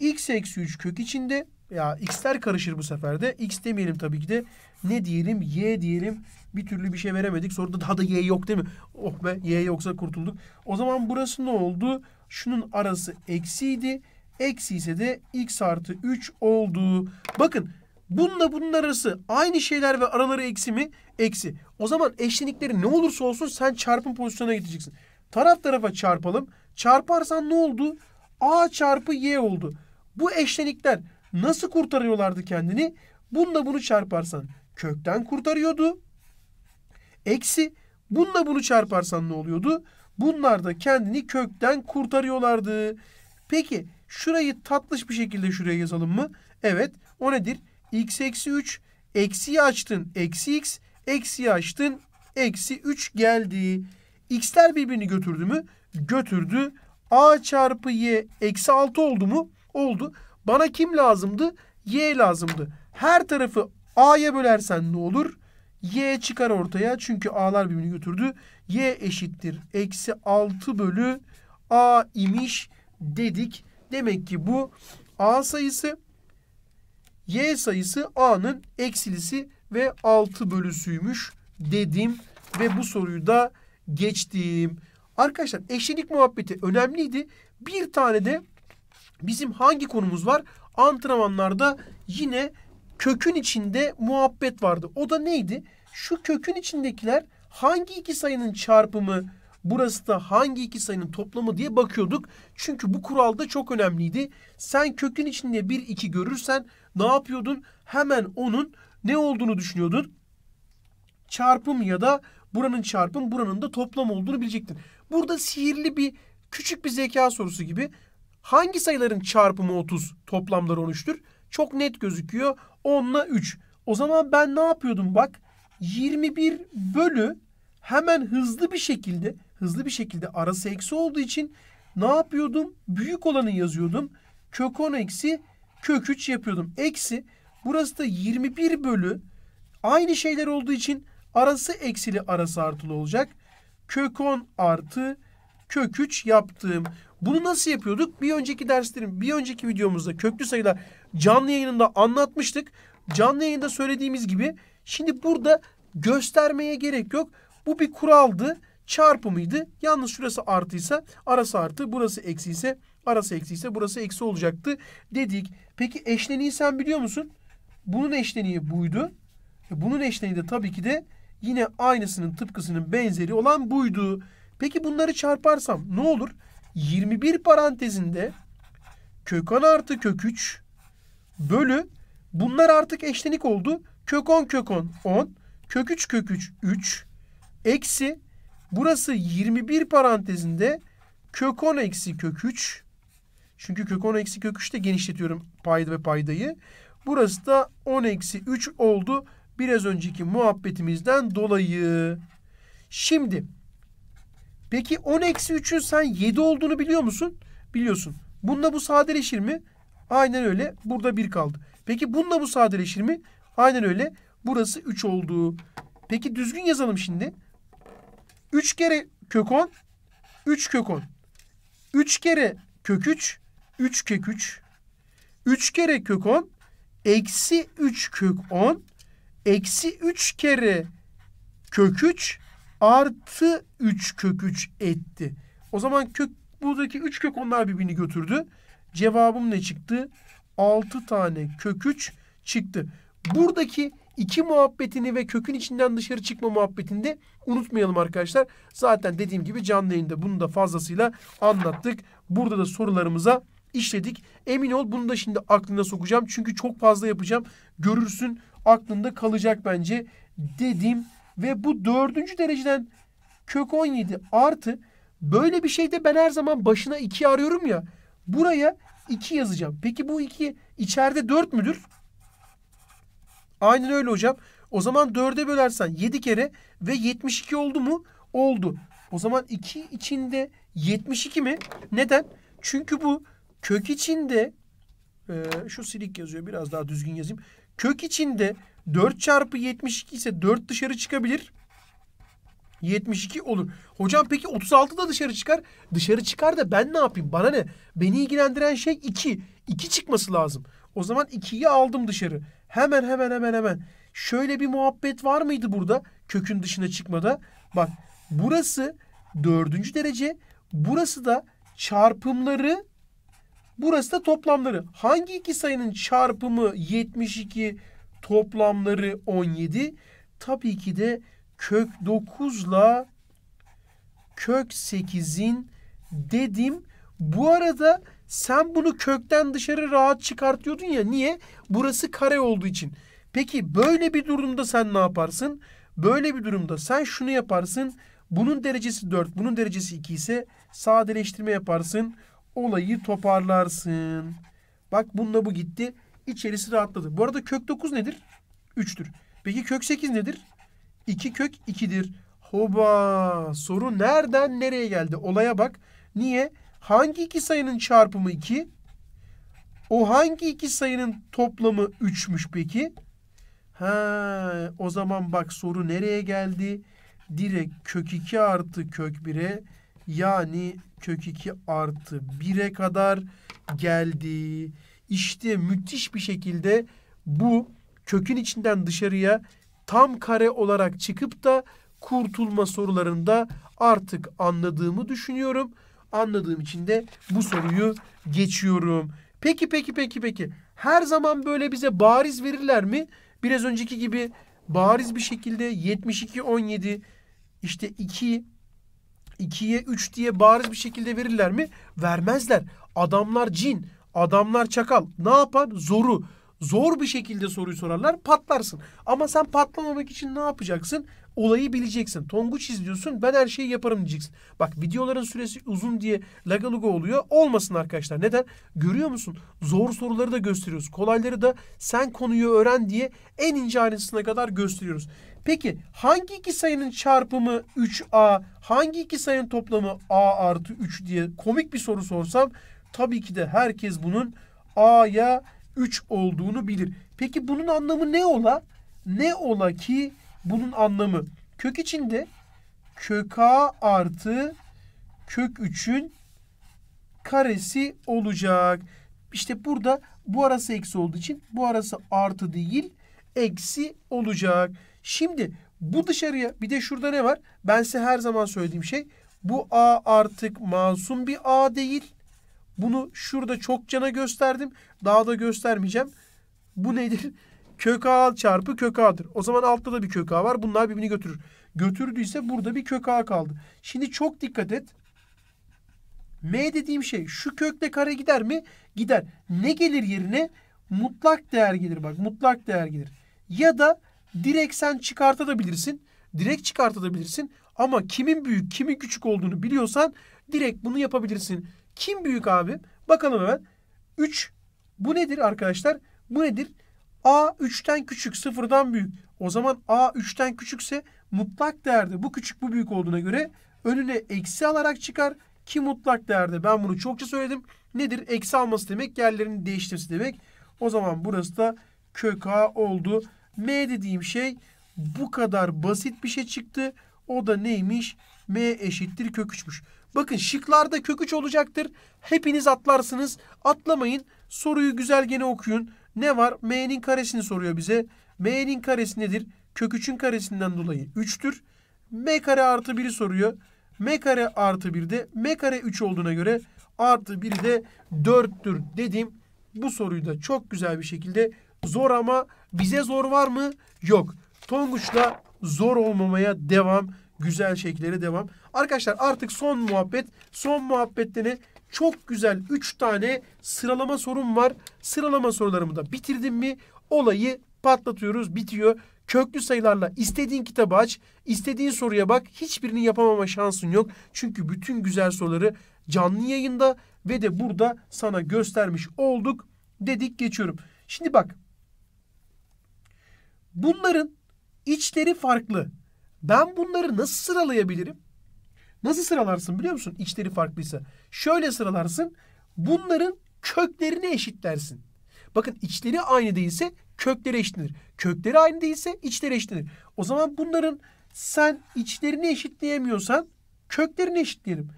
x eksi 3 kök içinde ya x'ler karışır bu sefer de. X demeyelim tabii ki de. Ne diyelim? Y diyelim. Bir türlü bir şey veremedik. Sonra da daha da y yok değil mi? Oh be y yoksa kurtulduk. O zaman burası ne oldu? Şunun arası eksiydi. Eksi ise de x artı 3 oldu. Bakın bununla bunun arası aynı şeyler ve araları eksi mi? Eksi. O zaman eşlenikleri ne olursa olsun sen çarpım pozisyonuna gideceksin. Taraf tarafa çarpalım. Çarparsan ne oldu? A çarpı y oldu. Bu eşlenikler Nasıl kurtarıyorlardı kendini? Bununla bunu çarparsan kökten kurtarıyordu. Eksi bununla bunu çarparsan ne oluyordu? Bunlar da kendini kökten kurtarıyorlardı. Peki şurayı tatlış bir şekilde şuraya yazalım mı? Evet o nedir? x eksi 3 eksiyi açtın eksi x eksiyi açtın eksi 3 geldi. X'ler birbirini götürdü mü? Götürdü. A çarpı y eksi 6 oldu mu? Oldu. Bana kim lazımdı? Y lazımdı. Her tarafı A'ya bölersen ne olur? Y çıkar ortaya. Çünkü A'lar birbirini götürdü. Y eşittir. Eksi 6 bölü A imiş dedik. Demek ki bu A sayısı Y sayısı A'nın eksilisi ve 6 bölüsüymüş dedim. Ve bu soruyu da geçtim. Arkadaşlar eşlenik muhabbeti önemliydi. Bir tane de Bizim hangi konumuz var? Antrenmanlarda yine kökün içinde muhabbet vardı. O da neydi? Şu kökün içindekiler hangi iki sayının çarpımı burası da hangi iki sayının toplamı diye bakıyorduk. Çünkü bu kural da çok önemliydi. Sen kökün içinde bir iki görürsen ne yapıyordun? Hemen onun ne olduğunu düşünüyordun. Çarpım ya da buranın çarpım buranın da toplam olduğunu bilecektin. Burada sihirli bir küçük bir zeka sorusu gibi Hangi sayıların çarpımı 30 toplamları 13'tür? Çok net gözüküyor. 10 ile 3. O zaman ben ne yapıyordum bak? 21 bölü hemen hızlı bir şekilde hızlı bir şekilde arası eksi olduğu için ne yapıyordum? Büyük olanı yazıyordum. Kök 10 eksi kök 3 yapıyordum. Eksi burası da 21 bölü aynı şeyler olduğu için arası eksili arası artılı olacak. Kök 10 artı kök 3 yaptığım. Bunu nasıl yapıyorduk? Bir önceki derslerin, bir önceki videomuzda köklü sayılar canlı yayınında anlatmıştık. Canlı yayında söylediğimiz gibi şimdi burada göstermeye gerek yok. Bu bir kuraldı, çarpımıydı. Yalnız şurası artıysa arası artı, burası eksiyse arası eksiyse burası eksi olacaktı dedik. Peki eşleniği sen biliyor musun? Bunun eşleniği buydu. E, bunun eşleniği de tabii ki de yine aynısının tıpkısının benzeri olan buydu. Peki bunları çarparsam ne olur? 21 parantezinde kök 10 artı kök 3 bölü bunlar artık eşlenik oldu. Kök 10 kök 10 10 kök 3 kök 3 3 eksi burası 21 parantezinde kök 10 eksi kök 3 çünkü kök 10 eksi kök 3'te genişletiyorum payda ve paydayı. Burası da 10 eksi 3 oldu. Biraz önceki muhabbetimizden dolayı. Şimdi Peki 10 eksi 3'ün sen 7 olduğunu biliyor musun? Biliyorsun. Bununla bu sadeleşir mi? Aynen öyle. Burada 1 kaldı. Peki bununla bu sadeleşir mi? Aynen öyle. Burası 3 oldu. Peki düzgün yazalım şimdi. 3 kere kök 10. 3 kök 10. 3 kere kök 3. 3 kök 3. 3 kere kök 10. Eksi 3 kök 10. Eksi 3 kere kök 3 artı 3 kök 3 etti. O zaman kök buradaki 3 kök onlar birbirini götürdü. Cevabım ne çıktı? 6 tane kök 3 çıktı. Buradaki iki muhabbetini ve kökün içinden dışarı çıkma muhabbetini de unutmayalım arkadaşlar. Zaten dediğim gibi canlı yayında bunu da fazlasıyla anlattık. Burada da sorularımıza işledik. Emin ol bunu da şimdi aklına sokacağım. Çünkü çok fazla yapacağım. Görürsün aklında kalacak bence dedim. Ve bu dördüncü dereceden kök 17 artı böyle bir şeyde ben her zaman başına 2 arıyorum ya. Buraya 2 yazacağım. Peki bu 2 içeride 4 müdür? Aynen öyle hocam. O zaman 4'e bölersen 7 kere ve 72 oldu mu? Oldu. O zaman 2 içinde 72 mi? Neden? Çünkü bu kök içinde e, şu silik yazıyor. Biraz daha düzgün yazayım. Kök içinde 4 çarpı 72 ise 4 dışarı çıkabilir. 72 olur. Hocam peki 36 da dışarı çıkar. Dışarı çıkar da ben ne yapayım? Bana ne? Beni ilgilendiren şey 2. 2 çıkması lazım. O zaman 2'yi aldım dışarı. Hemen hemen hemen hemen. Şöyle bir muhabbet var mıydı burada? Kökün dışına çıkmada. Bak burası dördüncü derece. Burası da çarpımları. Burası da toplamları. Hangi iki sayının çarpımı 72 Toplamları 17. Tabii ki de kök 9'la kök 8'in dedim. Bu arada sen bunu kökten dışarı rahat çıkartıyordun ya. Niye? Burası kare olduğu için. Peki böyle bir durumda sen ne yaparsın? Böyle bir durumda sen şunu yaparsın. Bunun derecesi 4, bunun derecesi 2 ise sadeleştirme yaparsın. Olayı toparlarsın. Bak bununla bu gitti. İçerisi rahatladı. Bu arada kök 9 nedir? 3'tür. Peki kök 8 nedir? 2 kök 2'dir. Hoba soru nereden nereye geldi? Olaya bak. Niye? Hangi iki sayının çarpımı 2? O hangi iki sayının toplamı 3'müş peki? Ha, o zaman bak soru nereye geldi? Direkt kök 2 artı kök 1'e yani kök 2 artı 1'e kadar geldi. İşte müthiş bir şekilde bu kökün içinden dışarıya tam kare olarak çıkıp da kurtulma sorularında artık anladığımı düşünüyorum. Anladığım için de bu soruyu geçiyorum. Peki peki peki peki. Her zaman böyle bize bariz verirler mi? Biraz önceki gibi bariz bir şekilde 72 17 işte 2 2'ye 3 diye bariz bir şekilde verirler mi? Vermezler. Adamlar cin. Adamlar çakal. Ne yapar? Zoru. Zor bir şekilde soruyu sorarlar. Patlarsın. Ama sen patlamamak için ne yapacaksın? Olayı bileceksin. Tonguç izliyorsun. Ben her şeyi yaparım diyeceksin. Bak videoların süresi uzun diye lagaluga oluyor. Olmasın arkadaşlar. Neden? Görüyor musun? Zor soruları da gösteriyoruz. Kolayları da sen konuyu öğren diye en ince ayrıntısına kadar gösteriyoruz. Peki hangi iki sayının çarpımı 3A, hangi iki sayının toplamı A artı 3 diye komik bir soru sorsam Tabii ki de herkes bunun A'ya 3 olduğunu bilir. Peki bunun anlamı ne ola? Ne ola ki bunun anlamı? Kök içinde kök A artı kök 3'ün karesi olacak. İşte burada bu arası eksi olduğu için bu arası artı değil eksi olacak. Şimdi bu dışarıya bir de şurada ne var? Ben size her zaman söylediğim şey bu A artık masum bir A değil. Bunu şurada çok cana gösterdim. Daha da göstermeyeceğim. Bu nedir? Kök A çarpı kök A'dır. O zaman altta da bir kök A var. Bunlar birbirini götürür. Götürdüyse burada bir kök A kaldı. Şimdi çok dikkat et. M dediğim şey şu kökle kare gider mi? Gider. Ne gelir yerine? Mutlak değer gelir bak. Mutlak değer gelir. Ya da direkt sen çıkartabilirsin. Direkt çıkartabilirsin. Ama kimin büyük kimin küçük olduğunu biliyorsan direkt bunu yapabilirsin. Kim büyük abi? Bakalım hemen. 3. Bu nedir arkadaşlar? Bu nedir? A 3'ten küçük, 0'dan büyük. O zaman A 3'ten küçükse mutlak değerde bu küçük bu büyük olduğuna göre önüne eksi alarak çıkar ki mutlak değerde. Ben bunu çokça söyledim. Nedir? Eksi alması demek yerlerini değiştirmesi demek. O zaman burası da kök A oldu. M dediğim şey bu kadar basit bir şey çıktı. O da neymiş? M eşittir kök 3'müş. Bakın şıklarda kök 3 olacaktır. Hepiniz atlarsınız. Atlamayın. Soruyu güzel gene okuyun. Ne var? M'nin karesini soruyor bize. M'nin karesi nedir? Kök 3'ün karesinden dolayı 3'tür. M kare artı 1'i soruyor. M kare artı de M kare 3 olduğuna göre artı 1 de 4'tür dedim. Bu soruyu da çok güzel bir şekilde zor ama bize zor var mı? Yok. Tonguç'la zor olmamaya devam. Güzel şekillere devam. Arkadaşlar artık son muhabbet. Son muhabbette Çok güzel 3 tane sıralama sorum var. Sıralama sorularımı da bitirdim mi olayı patlatıyoruz bitiyor. Köklü sayılarla istediğin kitabı aç, istediğin soruya bak. Hiçbirini yapamama şansın yok. Çünkü bütün güzel soruları canlı yayında ve de burada sana göstermiş olduk dedik geçiyorum. Şimdi bak. Bunların içleri farklı. Ben bunları nasıl sıralayabilirim? Nasıl sıralarsın biliyor musun? İçleri farklıysa. Şöyle sıralarsın. Bunların köklerini eşitlersin. Bakın içleri aynı değilse kökleri eşitlenir. Kökleri aynı değilse içleri eşitlenir. O zaman bunların sen içlerini eşitleyemiyorsan köklerini eşitleyelim.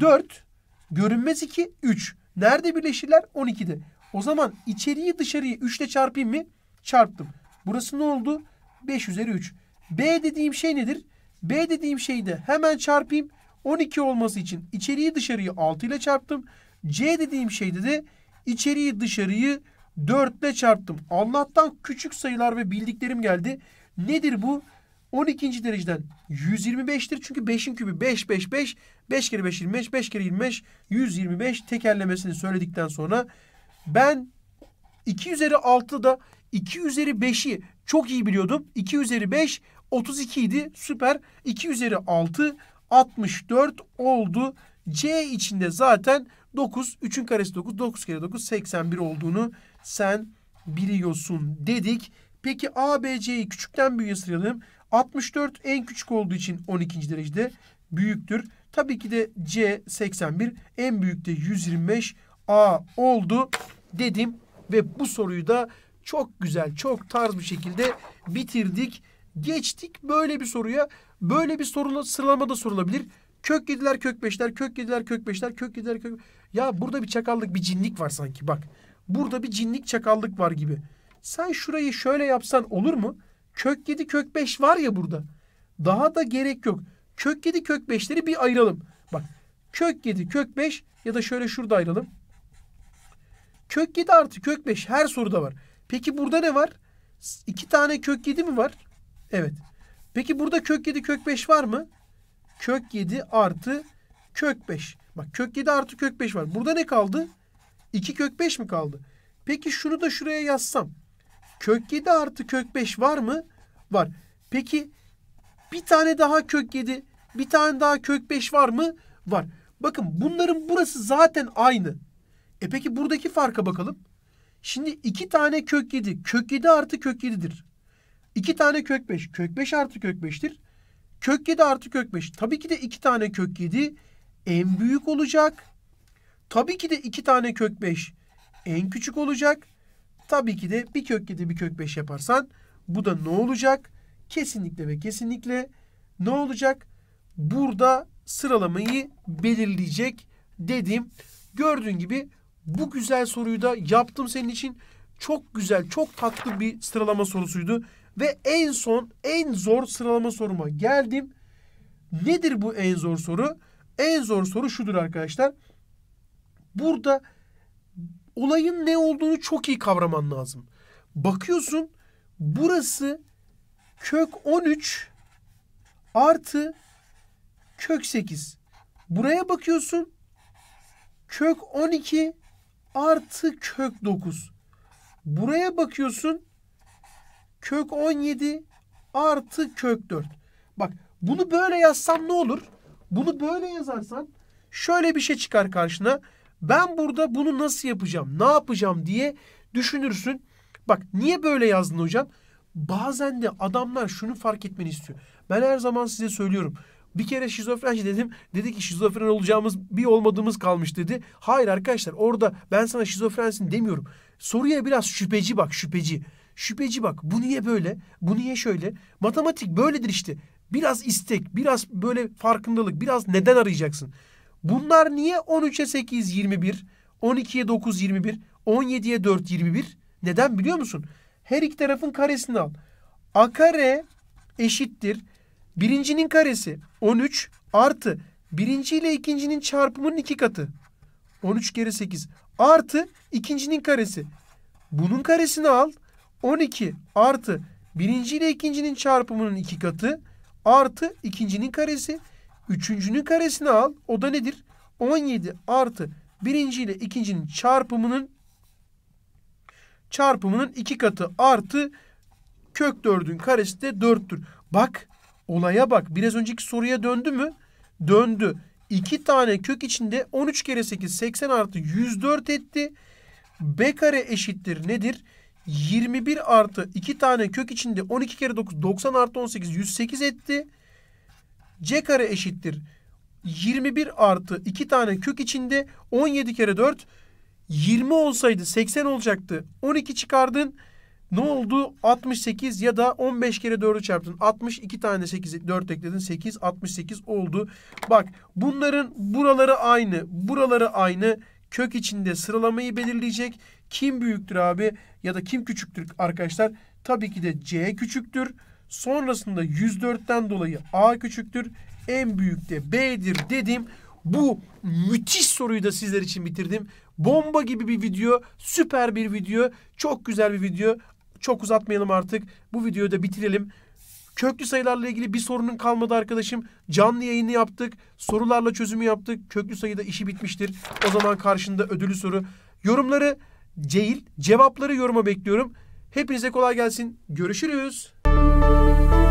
4 görünmez 2 3. Nerede birleşirler? 12'de. O zaman içeriği dışarıyı 3 ile çarpayım mı? Çarptım. Burası ne oldu? 5 üzeri 3. B dediğim şey nedir? B dediğim şeyi de hemen çarpayım. 12 olması için içeriği dışarıyı 6 ile çarptım. C dediğim şeyde de içeriği dışarıyı 4 ile çarptım. Allah'tan küçük sayılar ve bildiklerim geldi. Nedir bu? 12. dereceden 125'tir. Çünkü 5'in kübü 5, 5, 5. 5 kere 5, 25. 5 kere 25, 125 tekerlemesini söyledikten sonra ben 2 üzeri 6'da 2 üzeri 5'i çok iyi biliyordum. 2 üzeri 5, 32 idi. Süper. 2 üzeri 6, 64 oldu. C içinde zaten 9, 3'ün karesi 9, 9 kere 9, 81 olduğunu sen biliyorsun dedik. Peki A, B, C'yi küçükten büyüğe sıralayalım. 64 en küçük olduğu için 12. derecede büyüktür. Tabii ki de C 81, en büyük de 125 A oldu dedim. Ve bu soruyu da çok güzel, çok tarz bir şekilde bitirdik. Geçtik böyle bir soruya. Böyle bir soru da sorulabilir. Kök yediler kök beşler, kök yediler kök beşler, kök yediler kök... Ya burada bir çakallık, bir cinlik var sanki bak. Burada bir cinlik çakallık var gibi. Sen şurayı şöyle yapsan olur mu? Kök yedi kök beş var ya burada. Daha da gerek yok. Kök yedi kök beşleri bir ayıralım. Bak kök yedi kök beş ya da şöyle şurada ayıralım. Kök yedi artı kök beş her soruda var. Peki burada ne var? İki tane kök yedi mi var? Evet. Peki burada kök 7 kök 5 var mı? Kök 7 artı kök 5. Bak kök 7 artı kök 5 var. Burada ne kaldı? 2 kök 5 mi kaldı? Peki şunu da şuraya yazsam. Kök 7 artı kök 5 var mı? Var. Peki bir tane daha kök 7, bir tane daha kök 5 var mı? Var. Bakın bunların burası zaten aynı. E peki buradaki farka bakalım. Şimdi iki tane kök 7, kök 7 artı kök 7'dir. 2 tane kök 5. Kök 5 artı kök 5'tir. Kök 7 artı kök 5. Tabii ki de 2 tane kök 7 en büyük olacak. Tabii ki de 2 tane kök 5 en küçük olacak. Tabii ki de bir kök 7 bir kök 5 yaparsan bu da ne olacak? Kesinlikle ve kesinlikle ne olacak? Burada sıralamayı belirleyecek dedim. Gördüğün gibi bu güzel soruyu da yaptım senin için. Çok güzel, çok tatlı bir sıralama sorusuydu. Ve en son en zor sıralama soruma geldim. Nedir bu en zor soru? En zor soru şudur arkadaşlar. Burada olayın ne olduğunu çok iyi kavraman lazım. Bakıyorsun burası kök 13 artı kök 8. Buraya bakıyorsun kök 12 artı kök 9. Buraya bakıyorsun kök 17 artı kök 4. Bak bunu böyle yazsam ne olur? Bunu böyle yazarsan şöyle bir şey çıkar karşına. Ben burada bunu nasıl yapacağım, ne yapacağım diye düşünürsün. Bak niye böyle yazdın hocam? Bazen de adamlar şunu fark etmeni istiyor. Ben her zaman size söylüyorum. Bir kere şizofrenci dedim. Dedi ki şizofren olacağımız bir olmadığımız kalmış dedi. Hayır arkadaşlar orada ben sana şizofrensin demiyorum. Soruya biraz şüpheci bak şüpheci. Şüpheci bak bu niye böyle? Bu niye şöyle? Matematik böyledir işte. Biraz istek, biraz böyle farkındalık, biraz neden arayacaksın. Bunlar niye 13'e 8 21, 12'ye 9 21, 17'ye 4 21? Neden biliyor musun? Her iki tarafın karesini al. A kare eşittir. Birincinin karesi 13 artı birinci ile ikincinin çarpımının iki katı. 13 kere 8 artı ikincinin karesi. Bunun karesini al. 12 artı birinci ile ikincinin çarpımının iki katı artı ikincinin karesi. Üçüncünün karesini al. O da nedir? 17 artı birinci ile ikincinin çarpımının çarpımının iki katı artı kök dördün karesi de dörttür Bak olaya bak. Biraz önceki soruya döndü mü? Döndü. 2 tane kök içinde 13 kere 8 80 artı 104 etti. B kare eşittir nedir? 21 artı 2 tane kök içinde 12 kere 9 90 artı 18 108 etti. C kare eşittir. 21 artı 2 tane kök içinde 17 kere 4 20 olsaydı 80 olacaktı. 12 çıkardın. Ne oldu? 68 ya da 15 kere 4'ü çarptın. 62 tane 8, 4 ekledin. 8, 68 oldu. Bak bunların buraları aynı. Buraları aynı. Kök içinde sıralamayı belirleyecek. Kim büyüktür abi ya da kim küçüktür arkadaşlar? Tabii ki de C küçüktür. Sonrasında 104'ten dolayı A küçüktür. En büyük de B'dir dedim. Bu müthiş soruyu da sizler için bitirdim. Bomba gibi bir video, süper bir video, çok güzel bir video. Çok uzatmayalım artık. Bu videoyu da bitirelim. Köklü sayılarla ilgili bir sorunun kalmadı arkadaşım. Canlı yayını yaptık. Sorularla çözümü yaptık. Köklü sayıda işi bitmiştir. O zaman karşında ödülü soru. Yorumları Cehil. Cevapları yoruma bekliyorum. Hepinize kolay gelsin. Görüşürüz.